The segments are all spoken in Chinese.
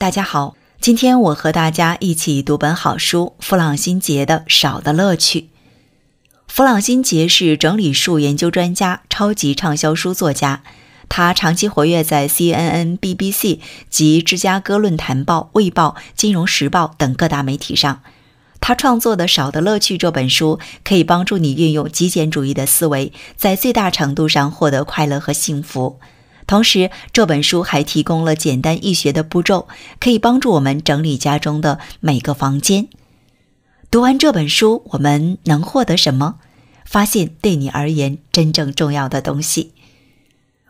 大家好，今天我和大家一起读本好书——弗朗辛杰的《少的乐趣》。弗朗辛杰是整理术研究专家、超级畅销书作家，他长期活跃在 CNN、BBC 及芝加哥论坛报、卫报、金融时报等各大媒体上。他创作的《少的乐趣》这本书，可以帮助你运用极简主义的思维，在最大程度上获得快乐和幸福。同时，这本书还提供了简单易学的步骤，可以帮助我们整理家中的每个房间。读完这本书，我们能获得什么？发现对你而言真正重要的东西。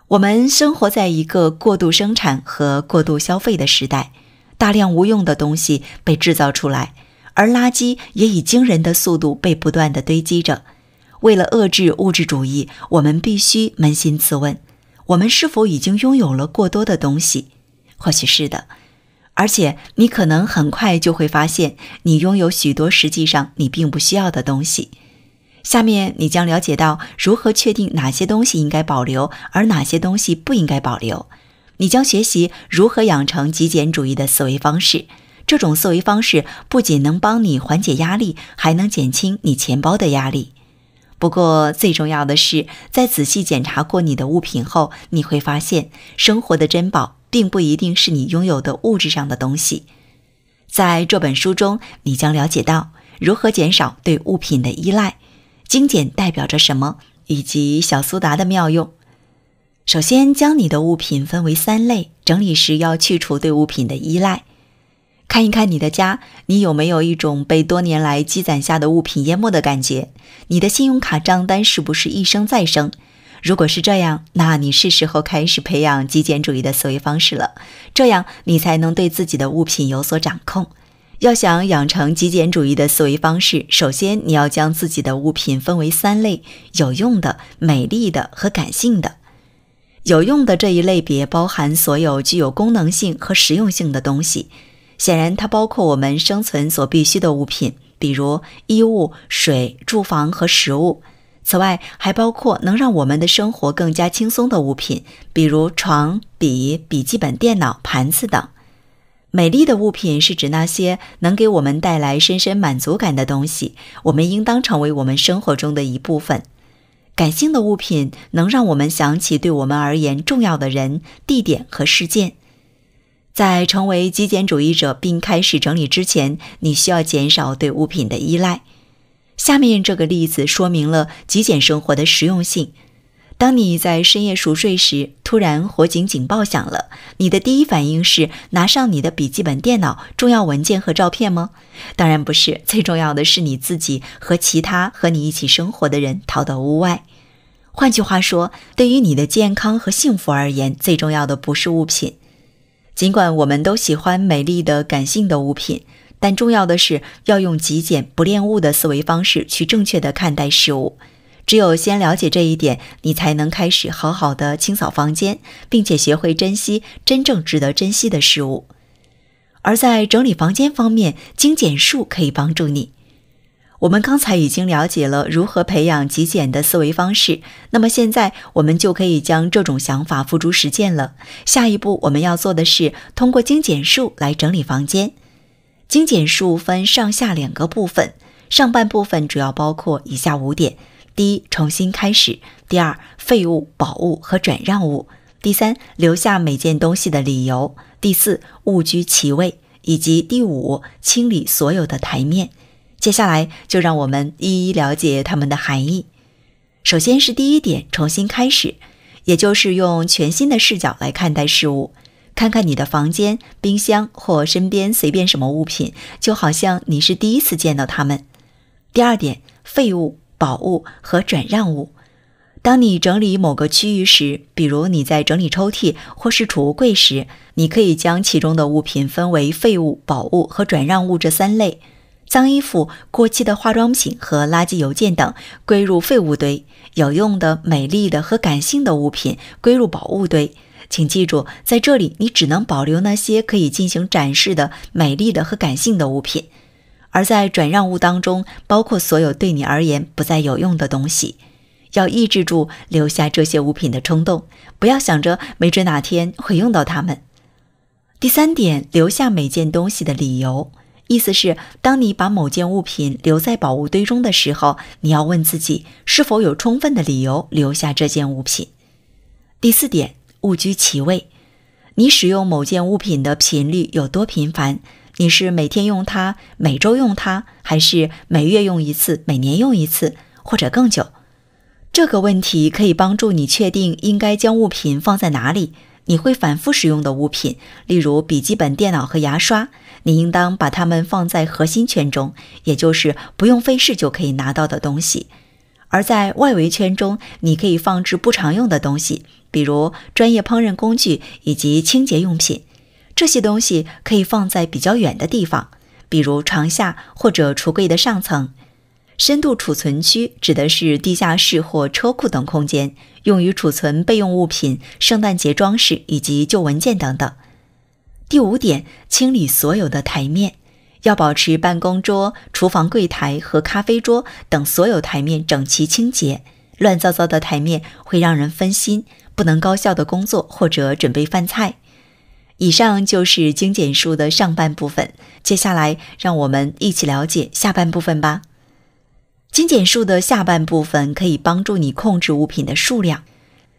我们生活在一个过度生产和过度消费的时代，大量无用的东西被制造出来，而垃圾也以惊人的速度被不断的堆积着。为了遏制物质主义，我们必须扪心自问。我们是否已经拥有了过多的东西？或许是的，而且你可能很快就会发现，你拥有许多实际上你并不需要的东西。下面你将了解到如何确定哪些东西应该保留，而哪些东西不应该保留。你将学习如何养成极简主义的思维方式，这种思维方式不仅能帮你缓解压力，还能减轻你钱包的压力。不过，最重要的是，在仔细检查过你的物品后，你会发现生活的珍宝并不一定是你拥有的物质上的东西。在这本书中，你将了解到如何减少对物品的依赖，精简代表着什么，以及小苏打的妙用。首先，将你的物品分为三类，整理时要去除对物品的依赖。看一看你的家，你有没有一种被多年来积攒下的物品淹没的感觉？你的信用卡账单是不是一生再生？如果是这样，那你是时候开始培养极简主义的思维方式了。这样你才能对自己的物品有所掌控。要想养成极简主义的思维方式，首先你要将自己的物品分为三类：有用的、美丽的和感性的。有用的这一类别包含所有具有功能性和实用性的东西。显然，它包括我们生存所必需的物品，比如衣物、水、住房和食物。此外，还包括能让我们的生活更加轻松的物品，比如床、笔、笔记本电脑、盘子等。美丽的物品是指那些能给我们带来深深满足感的东西，我们应当成为我们生活中的一部分。感性的物品能让我们想起对我们而言重要的人、地点和事件。在成为极简主义者并开始整理之前，你需要减少对物品的依赖。下面这个例子说明了极简生活的实用性。当你在深夜熟睡时，突然火警警报响了，你的第一反应是拿上你的笔记本电脑、重要文件和照片吗？当然不是，最重要的是你自己和其他和你一起生活的人逃到屋外。换句话说，对于你的健康和幸福而言，最重要的不是物品。尽管我们都喜欢美丽的感性的物品，但重要的是要用极简不恋物的思维方式去正确的看待事物。只有先了解这一点，你才能开始好好的清扫房间，并且学会珍惜真正值得珍惜的事物。而在整理房间方面，精简术可以帮助你。我们刚才已经了解了如何培养极简的思维方式，那么现在我们就可以将这种想法付诸实践了。下一步我们要做的是通过精简术来整理房间。精简术分上下两个部分，上半部分主要包括以下五点：第一，重新开始；第二，废物、宝物和转让物；第三，留下每件东西的理由；第四，物居其位；以及第五，清理所有的台面。接下来就让我们一一了解它们的含义。首先是第一点，重新开始，也就是用全新的视角来看待事物，看看你的房间、冰箱或身边随便什么物品，就好像你是第一次见到它们。第二点，废物、宝物和转让物。当你整理某个区域时，比如你在整理抽屉或是储物柜时，你可以将其中的物品分为废物、宝物和转让物这三类。脏衣服、过期的化妆品和垃圾邮件等归入废物堆；有用的、美丽的和感性的物品归入宝物堆。请记住，在这里你只能保留那些可以进行展示的美丽的和感性的物品。而在转让物当中，包括所有对你而言不再有用的东西。要抑制住留下这些物品的冲动，不要想着没准哪天会用到它们。第三点，留下每件东西的理由。意思是，当你把某件物品留在宝物堆中的时候，你要问自己是否有充分的理由留下这件物品。第四点，物居其位。你使用某件物品的频率有多频繁？你是每天用它、每周用它，还是每月用一次、每年用一次，或者更久？这个问题可以帮助你确定应该将物品放在哪里。你会反复使用的物品，例如笔记本电脑和牙刷，你应当把它们放在核心圈中，也就是不用费事就可以拿到的东西。而在外围圈中，你可以放置不常用的东西，比如专业烹饪工具以及清洁用品。这些东西可以放在比较远的地方，比如床下或者橱柜的上层。深度储存区指的是地下室或车库等空间，用于储存备用物品、圣诞节装饰以及旧文件等等。第五点，清理所有的台面，要保持办公桌、厨房柜台和咖啡桌等所有台面整齐清洁。乱糟糟的台面会让人分心，不能高效的工作或者准备饭菜。以上就是精简术的上半部分，接下来让我们一起了解下半部分吧。精简术的下半部分可以帮助你控制物品的数量。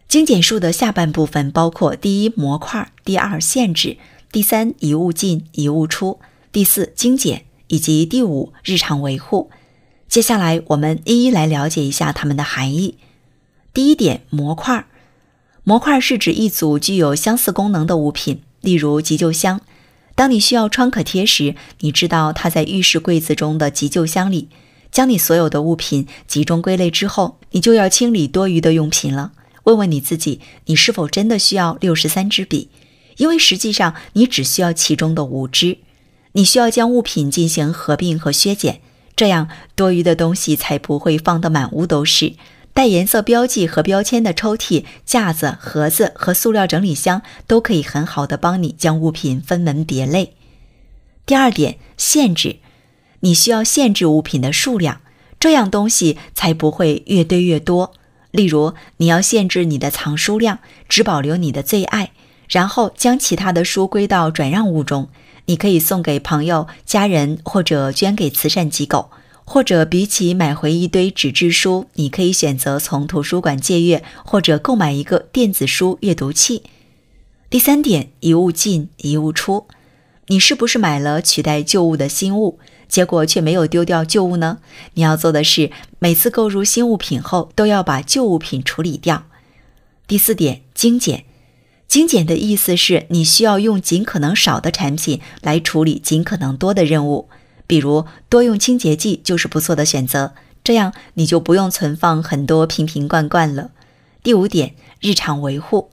精简术的下半部分包括第一模块、第二限制、第三一物进一物出、第四精简以及第五日常维护。接下来我们一一来了解一下它们的含义。第一点，模块。模块是指一组具有相似功能的物品，例如急救箱。当你需要创可贴时，你知道它在浴室柜子中的急救箱里。将你所有的物品集中归类之后，你就要清理多余的用品了。问问你自己，你是否真的需要六十三支笔？因为实际上你只需要其中的五支。你需要将物品进行合并和削减，这样多余的东西才不会放得满屋都是。带颜色标记和标签的抽屉、架子、盒子和塑料整理箱都可以很好的帮你将物品分门别类。第二点，限制。你需要限制物品的数量，这样东西才不会越堆越多。例如，你要限制你的藏书量，只保留你的最爱，然后将其他的书归到转让物中。你可以送给朋友、家人，或者捐给慈善机构。或者，比起买回一堆纸质书，你可以选择从图书馆借阅，或者购买一个电子书阅读器。第三点，一物进一物出，你是不是买了取代旧物的新物？结果却没有丢掉旧物呢？你要做的是，每次购入新物品后，都要把旧物品处理掉。第四点，精简。精简的意思是你需要用尽可能少的产品来处理尽可能多的任务，比如多用清洁剂就是不错的选择，这样你就不用存放很多瓶瓶罐罐了。第五点，日常维护。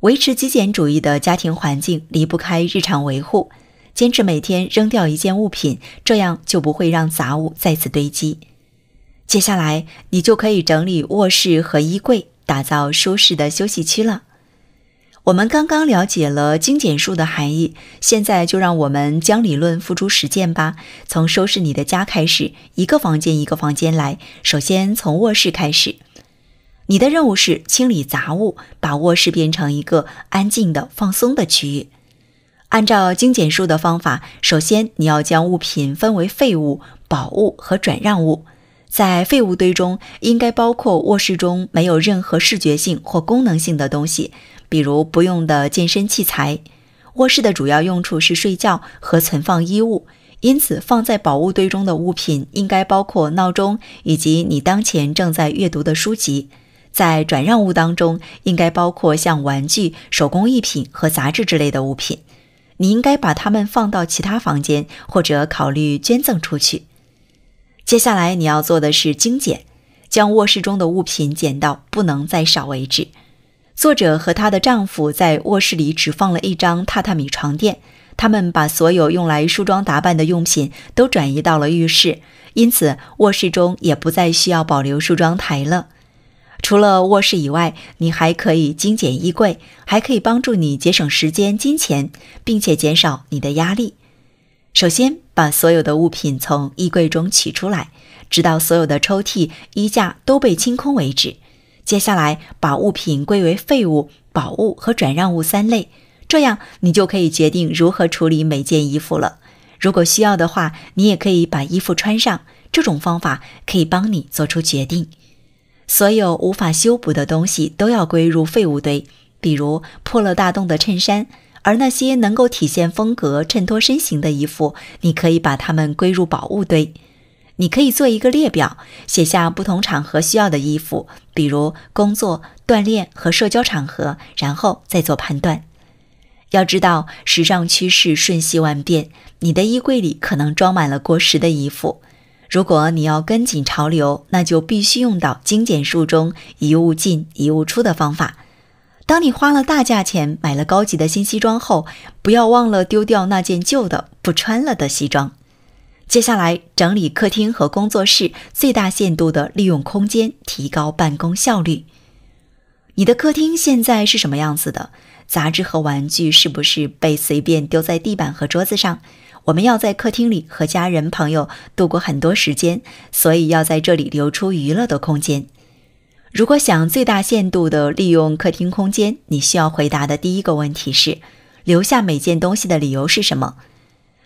维持极简主义的家庭环境离不开日常维护。坚持每天扔掉一件物品，这样就不会让杂物再次堆积。接下来，你就可以整理卧室和衣柜，打造舒适的休息区了。我们刚刚了解了精简术的含义，现在就让我们将理论付诸实践吧。从收拾你的家开始，一个房间一个房间来。首先从卧室开始，你的任务是清理杂物，把卧室变成一个安静的、放松的区域。按照精简术的方法，首先你要将物品分为废物、宝物和转让物。在废物堆中，应该包括卧室中没有任何视觉性或功能性的东西，比如不用的健身器材。卧室的主要用处是睡觉和存放衣物，因此放在宝物堆中的物品应该包括闹钟以及你当前正在阅读的书籍。在转让物当中，应该包括像玩具、手工艺品和杂志之类的物品。你应该把它们放到其他房间，或者考虑捐赠出去。接下来你要做的是精简，将卧室中的物品减到不能再少为止。作者和她的丈夫在卧室里只放了一张榻榻米床垫，他们把所有用来梳妆打扮的用品都转移到了浴室，因此卧室中也不再需要保留梳妆台了。除了卧室以外，你还可以精简衣柜，还可以帮助你节省时间、金钱，并且减少你的压力。首先，把所有的物品从衣柜中取出来，直到所有的抽屉、衣架都被清空为止。接下来，把物品归为废物、宝物和转让物三类，这样你就可以决定如何处理每件衣服了。如果需要的话，你也可以把衣服穿上。这种方法可以帮你做出决定。所有无法修补的东西都要归入废物堆，比如破了大洞的衬衫；而那些能够体现风格、衬托身形的衣服，你可以把它们归入宝物堆。你可以做一个列表，写下不同场合需要的衣服，比如工作、锻炼和社交场合，然后再做判断。要知道，时尚趋势瞬息万变，你的衣柜里可能装满了过时的衣服。如果你要跟紧潮流，那就必须用到精简术中一物进一物出的方法。当你花了大价钱买了高级的新西装后，不要忘了丢掉那件旧的不穿了的西装。接下来整理客厅和工作室，最大限度地利用空间，提高办公效率。你的客厅现在是什么样子的？杂志和玩具是不是被随便丢在地板和桌子上？我们要在客厅里和家人朋友度过很多时间，所以要在这里留出娱乐的空间。如果想最大限度地利用客厅空间，你需要回答的第一个问题是：留下每件东西的理由是什么？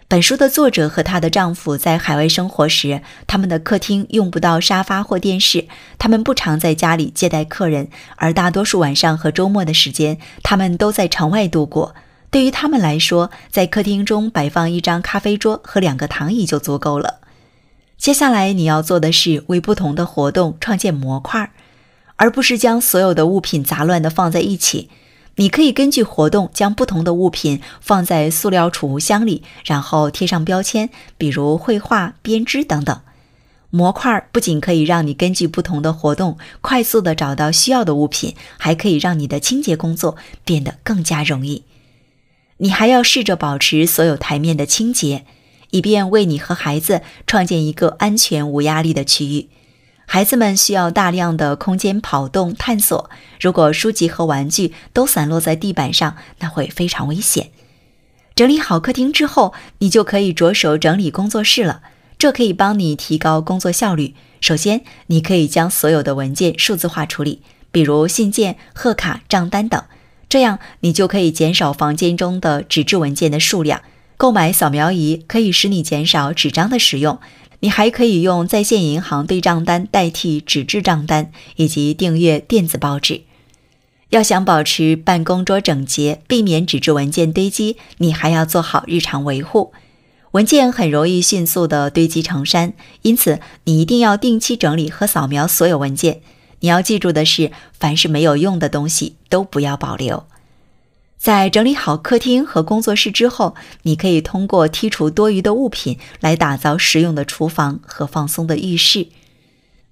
本书的作者和她的丈夫在海外生活时，他们的客厅用不到沙发或电视，他们不常在家里接待客人，而大多数晚上和周末的时间，他们都在城外度过。对于他们来说，在客厅中摆放一张咖啡桌和两个躺椅就足够了。接下来你要做的是为不同的活动创建模块，而不是将所有的物品杂乱的放在一起。你可以根据活动将不同的物品放在塑料储物箱里，然后贴上标签，比如绘画、编织等等。模块不仅可以让你根据不同的活动快速的找到需要的物品，还可以让你的清洁工作变得更加容易。你还要试着保持所有台面的清洁，以便为你和孩子创建一个安全无压力的区域。孩子们需要大量的空间跑动、探索。如果书籍和玩具都散落在地板上，那会非常危险。整理好客厅之后，你就可以着手整理工作室了。这可以帮你提高工作效率。首先，你可以将所有的文件数字化处理，比如信件、贺卡、账单等。这样，你就可以减少房间中的纸质文件的数量。购买扫描仪可以使你减少纸张的使用。你还可以用在线银行对账单代替纸质账单，以及订阅电子报纸。要想保持办公桌整洁，避免纸质文件堆积，你还要做好日常维护。文件很容易迅速地堆积成山，因此你一定要定期整理和扫描所有文件。你要记住的是，凡是没有用的东西都不要保留。在整理好客厅和工作室之后，你可以通过剔除多余的物品来打造实用的厨房和放松的浴室。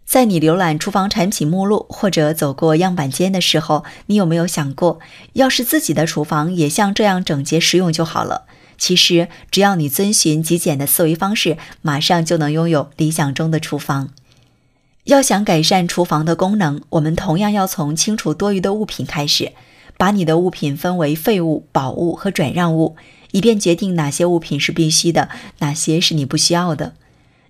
在你浏览厨房产品目录或者走过样板间的时候，你有没有想过，要是自己的厨房也像这样整洁实用就好了？其实，只要你遵循极简的思维方式，马上就能拥有理想中的厨房。要想改善厨房的功能，我们同样要从清除多余的物品开始。把你的物品分为废物、宝物和转让物，以便决定哪些物品是必须的，哪些是你不需要的。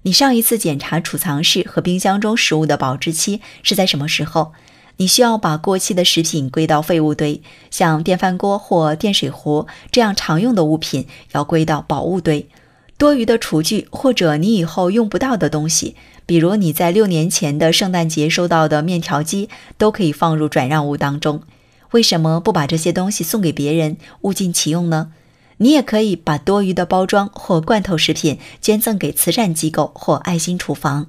你上一次检查储藏室和冰箱中食物的保质期是在什么时候？你需要把过期的食品归到废物堆，像电饭锅或电水壶这样常用的物品要归到宝物堆，多余的厨具或者你以后用不到的东西。比如你在六年前的圣诞节收到的面条机都可以放入转让物当中。为什么不把这些东西送给别人，物尽其用呢？你也可以把多余的包装或罐头食品捐赠给慈善机构或爱心厨房。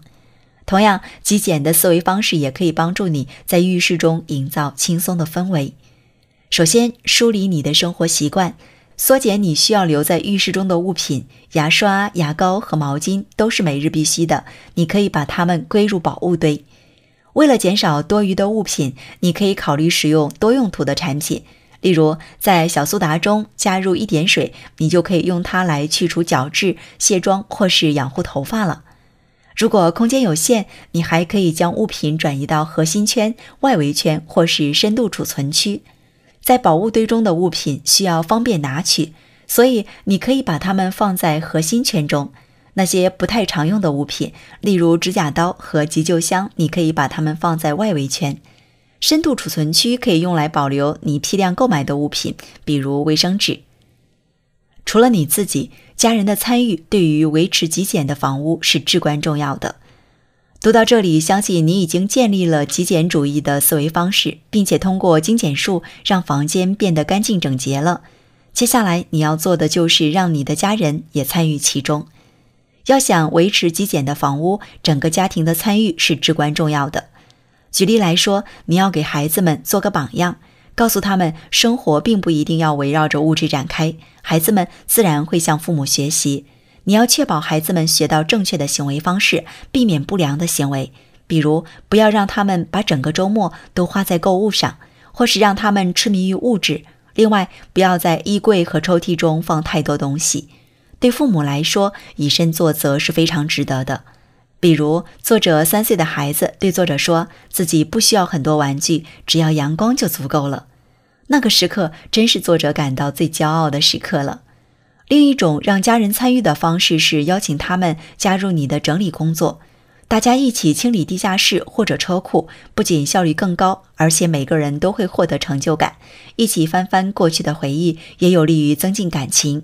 同样，极简的思维方式也可以帮助你在浴室中营造轻松的氛围。首先，梳理你的生活习惯。缩减你需要留在浴室中的物品，牙刷、牙膏和毛巾都是每日必须的。你可以把它们归入宝物堆。为了减少多余的物品，你可以考虑使用多用途的产品，例如在小苏打中加入一点水，你就可以用它来去除角质、卸妆或是养护头发了。如果空间有限，你还可以将物品转移到核心圈、外围圈或是深度储存区。在宝物堆中的物品需要方便拿取，所以你可以把它们放在核心圈中。那些不太常用的物品，例如指甲刀和急救箱，你可以把它们放在外围圈。深度储存区可以用来保留你批量购买的物品，比如卫生纸。除了你自己，家人的参与对于维持极简的房屋是至关重要的。读到这里，相信你已经建立了极简主义的思维方式，并且通过精简术让房间变得干净整洁了。接下来你要做的就是让你的家人也参与其中。要想维持极简的房屋，整个家庭的参与是至关重要的。举例来说，你要给孩子们做个榜样，告诉他们生活并不一定要围绕着物质展开，孩子们自然会向父母学习。你要确保孩子们学到正确的行为方式，避免不良的行为，比如不要让他们把整个周末都花在购物上，或是让他们痴迷于物质。另外，不要在衣柜和抽屉中放太多东西。对父母来说，以身作则是非常值得的。比如，作者三岁的孩子对作者说自己不需要很多玩具，只要阳光就足够了。那个时刻真是作者感到最骄傲的时刻了。另一种让家人参与的方式是邀请他们加入你的整理工作，大家一起清理地下室或者车库，不仅效率更高，而且每个人都会获得成就感。一起翻翻过去的回忆，也有利于增进感情。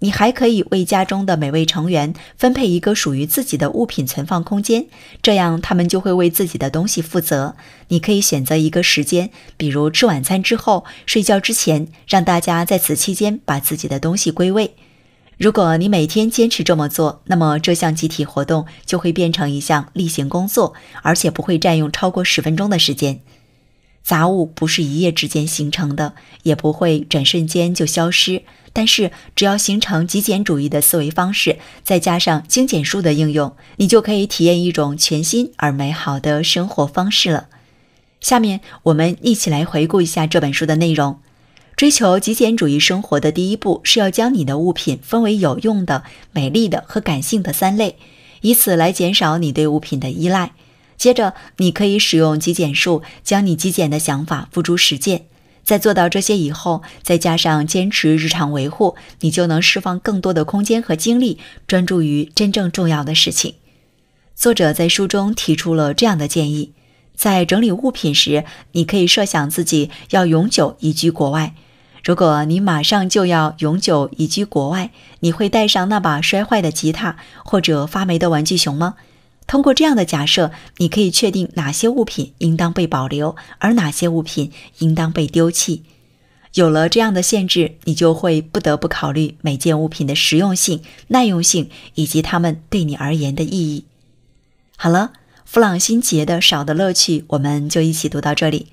你还可以为家中的每位成员分配一个属于自己的物品存放空间，这样他们就会为自己的东西负责。你可以选择一个时间，比如吃晚餐之后、睡觉之前，让大家在此期间把自己的东西归位。如果你每天坚持这么做，那么这项集体活动就会变成一项例行工作，而且不会占用超过十分钟的时间。杂物不是一夜之间形成的，也不会转瞬间就消失。但是，只要形成极简主义的思维方式，再加上精简术的应用，你就可以体验一种全新而美好的生活方式了。下面我们一起来回顾一下这本书的内容。追求极简主义生活的第一步是要将你的物品分为有用的、美丽的和感性的三类，以此来减少你对物品的依赖。接着，你可以使用极简术，将你极简的想法付诸实践。在做到这些以后，再加上坚持日常维护，你就能释放更多的空间和精力，专注于真正重要的事情。作者在书中提出了这样的建议：在整理物品时，你可以设想自己要永久移居国外。如果你马上就要永久移居国外，你会带上那把摔坏的吉他或者发霉的玩具熊吗？通过这样的假设，你可以确定哪些物品应当被保留，而哪些物品应当被丢弃。有了这样的限制，你就会不得不考虑每件物品的实用性、耐用性以及它们对你而言的意义。好了，弗朗辛杰的少的乐趣，我们就一起读到这里。